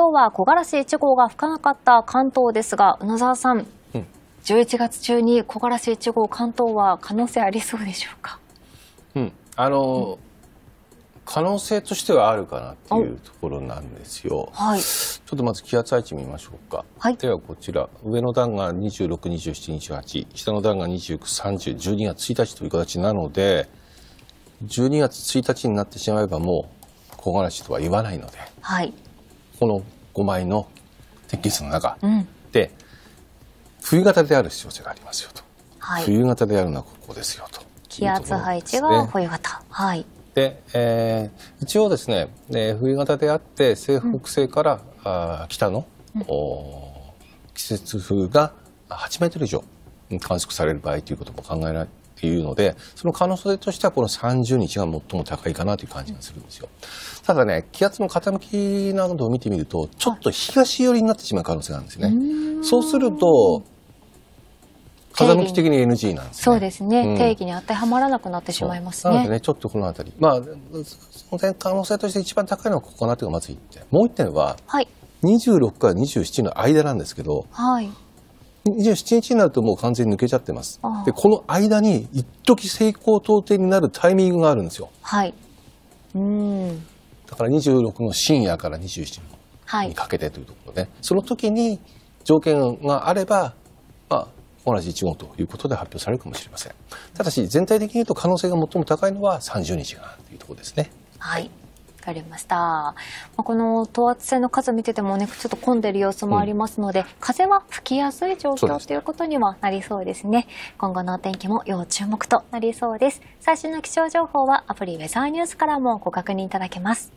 今日は木枯らし1号が吹かなかった関東ですが、宇野沢さん、うん、11月中に木枯らし1号、関東は可能性ありそうでしょうか。うん、あの、うん可能性としてはあるかなっていうところなんですよ。はい、ちょっとまず気圧配置見ましょうか。はい、ではこちら上の段が二十六、二十七、二十八、下の段が二十九、三十、十二月一日という形なので十二月一日になってしまえばもう木枯らしとは言わないので、はい、この5枚の天気図の中で、冬型である必要性がありますよと、はい、冬型であるのはここですよと、ね、気圧配置が冬型はいで、えー、一応ですね、えー、冬型であって西北西から、うん、あ北の、うん、季節風が8メートル以上観測される場合ということも考えられっていうので、その可能性としてはこの30日が最も高いかなという感じがするんですよ。ただね、気圧の傾きなどを見てみると、ちょっと東寄りになってしまう可能性があるんですね。そうすると、風向き的に NG なんです、ね、そうですね、うん、定義に当てはまらなくなってしまいますね。なのでね、ちょっとこの辺り。まあ、その点可能性として一番高いのはここかなというのがまず1点。もう1点は、はい、26から27の間なんですけど、はい、27日になるともう完全に抜けちゃってます。で、この間に一時成功到底になるタイミングがあるんですよ。はい。うん。だから26の深夜から27にかけてというところで、はい、その時に条件があれば、まあ、同じ1号ということで発表されるかもしれません。ただし、全体的に言うと可能性が最も高いのは30日がというところですね。はい。かりました、まあ、この等圧線の数見ててもねちょっと混んでる様子もありますので、うん、風は吹きやすい状況ということにはなりそうですね今後のお天気も要注目となりそうです最新の気象情報はアプリウェザーニュースからもご確認いただけます